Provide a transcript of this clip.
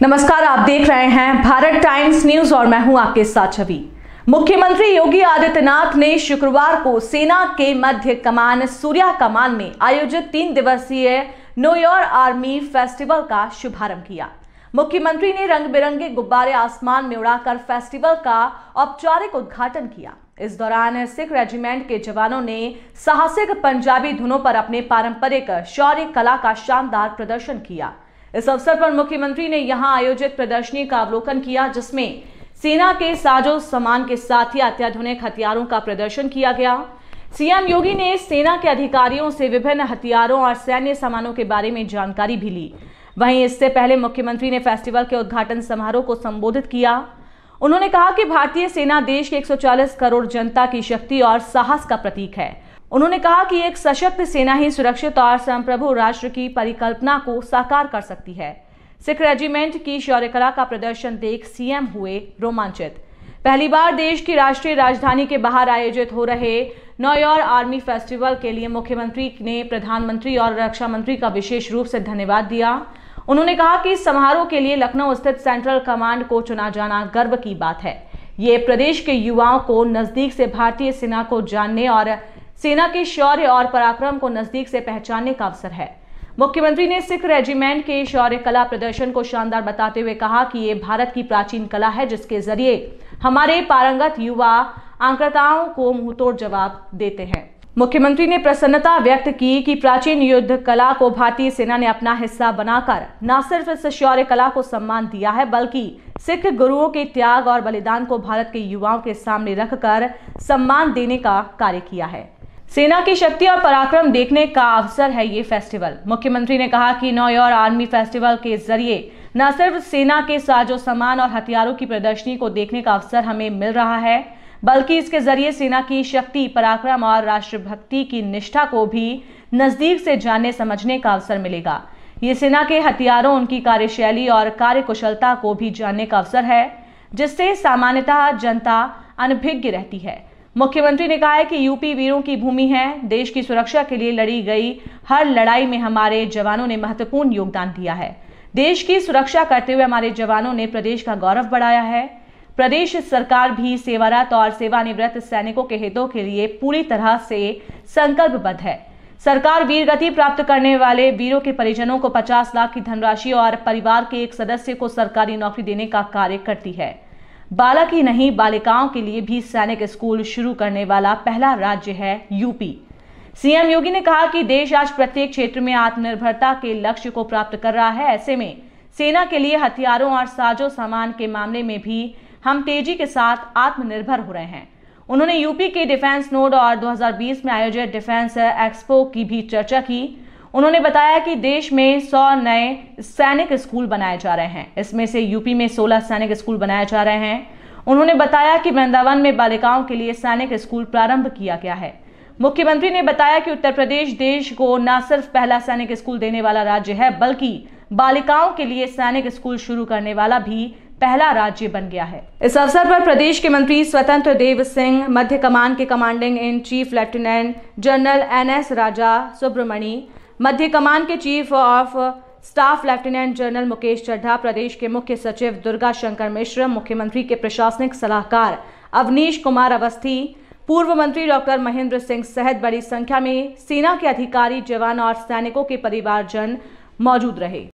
नमस्कार आप देख रहे हैं भारत टाइम्स न्यूज और मैं हूं आपके साथ छवि मुख्यमंत्री योगी आदित्यनाथ ने शुक्रवार को सेना के मध्य कमान सूर्या कमान में आयोजित तीन दिवसीय नो योर आर्मी फेस्टिवल का शुभारंभ किया मुख्यमंत्री ने रंग बिरंगे गुब्बारे आसमान में उड़ाकर फेस्टिवल का औपचारिक उद्घाटन किया इस दौरान सिख रेजिमेंट के जवानों ने साहसिक पंजाबी धुनों पर अपने पारंपरिक शौर्य कला का शानदार प्रदर्शन किया इस अवसर पर मुख्यमंत्री ने यहां आयोजित प्रदर्शनी का अवलोकन किया जिसमें सेना के साजो सामान के साथ ही अत्याधुनिक हथियारों का प्रदर्शन किया गया सीएम योगी ने सेना के अधिकारियों से विभिन्न हथियारों और सैन्य सामानों के बारे में जानकारी भी ली वहीं इससे पहले मुख्यमंत्री ने फेस्टिवल के उद्घाटन समारोह को संबोधित किया उन्होंने कहा कि भारतीय सेना देश के 140 करोड़ जनता की शक्ति और साहस का प्रतीक है उन्होंने कहा कि एक सशक्त सेना ही सुरक्षित और संप्रभु राष्ट्र की परिकल्पना को साकार कर सकती है सिख रेजिमेंट की शौर्य कला का प्रदर्शन देख सीएम हुए रोमांचित पहली बार देश की राष्ट्रीय राजधानी के बाहर आयोजित हो रहे नोयर आर्मी फेस्टिवल के लिए मुख्यमंत्री ने प्रधानमंत्री और रक्षा मंत्री का विशेष रूप से धन्यवाद दिया उन्होंने कहा कि समारोह के लिए लखनऊ स्थित सेंट्रल कमांड को चुना जाना गर्व की बात है ये प्रदेश के युवाओं को नजदीक से भारतीय सेना को जानने और सेना के शौर्य और पराक्रम को नजदीक से पहचानने का अवसर है मुख्यमंत्री ने सिख रेजिमेंट के शौर्य कला प्रदर्शन को शानदार बताते हुए कहा कि ये भारत की प्राचीन कला है जिसके जरिए हमारे पारंगत युवा आंकड़ताओं को मुंहतोड़ जवाब देते हैं मुख्यमंत्री ने प्रसन्नता व्यक्त की कि प्राचीन युद्ध कला को भारतीय सेना ने अपना हिस्सा बनाकर न सिर्फ इस शौर्य कला को सम्मान दिया है बल्कि सिख गुरुओं के त्याग और बलिदान को भारत के युवाओं के सामने रखकर सम्मान देने का कार्य किया है सेना की शक्ति और पराक्रम देखने का अवसर है ये फेस्टिवल मुख्यमंत्री ने कहा कि नौयोर आर्मी फेस्टिवल के जरिए न सिर्फ सेना के साजो सामान और हथियारों की प्रदर्शनी को देखने का अवसर हमें मिल रहा है बल्कि इसके जरिए सेना की शक्ति पराक्रम और राष्ट्रभक्ति की निष्ठा को भी नज़दीक से जानने समझने का अवसर मिलेगा ये सेना के हथियारों उनकी कार्यशैली और कार्यकुशलता को भी जानने का अवसर है जिससे सामान्यतः जनता अनभिज्ञ रहती है मुख्यमंत्री ने कहा है कि यूपी वीरों की भूमि है देश की सुरक्षा के लिए लड़ी गई हर लड़ाई में हमारे जवानों ने महत्वपूर्ण योगदान दिया है देश की सुरक्षा करते हुए हमारे जवानों ने प्रदेश का गौरव बढ़ाया है प्रदेश सरकार भी सेवारत और सेवानिवृत्त सैनिकों के हितों के लिए पूरी तरह से संकल्पबद्ध है सरकार वीर गति प्राप्त करने वाले वीरों के परिजनों को 50 लाख की धनराशि और परिवार के एक सदस्य को सरकारी नौकरी देने का कार्य करती है बालक ही नहीं बालिकाओं के लिए भी सैनिक स्कूल शुरू करने वाला पहला राज्य है यूपी सीएम योगी ने कहा कि देश आज प्रत्येक क्षेत्र में आत्मनिर्भरता के लक्ष्य को प्राप्त कर रहा है ऐसे में सेना के लिए हथियारों और साजो सामान के मामले में भी हम तेजी के साथ आत्मनिर्भर हो रहे हैं उन्होंने यूपी के डिफेंस नोड और 2020 में आयोजित डिफेंस एक्सपो की भी चर्चा की उन्होंने बताया कि देश में 100 नए सैनिक स्कूल बनाए जा रहे हैं इसमें से यूपी में 16 सैनिक स्कूल बनाए जा रहे हैं उन्होंने बताया कि वृंदावन में बालिकाओं के लिए सैनिक स्कूल प्रारंभ किया गया है मुख्यमंत्री ने बताया कि उत्तर प्रदेश देश को न सिर्फ पहला सैनिक स्कूल देने वाला राज्य है बल्कि बालिकाओं के लिए सैनिक स्कूल शुरू करने वाला भी पहला राज्य बन गया है इस अवसर पर प्रदेश के मंत्री स्वतंत्र देव सिंह मध्य कमान के commanding in chief lieutenant general N S Raja Subramani मध्य कमान के chief of staff lieutenant general Mukesh Chadha प्रदेश के मुख्य सचिव दुर्गा शंकर मिश्र मुख्यमंत्री के प्रशासनिक सलाहकार अवनीश कुमार अवस्थी पूर्व मंत्री डॉक्टर महेंद्र सिंह सहित बड़ी संख्या में सेना के अधिकारी जवान और सैनिकों के परिवारजन मौजूद रहे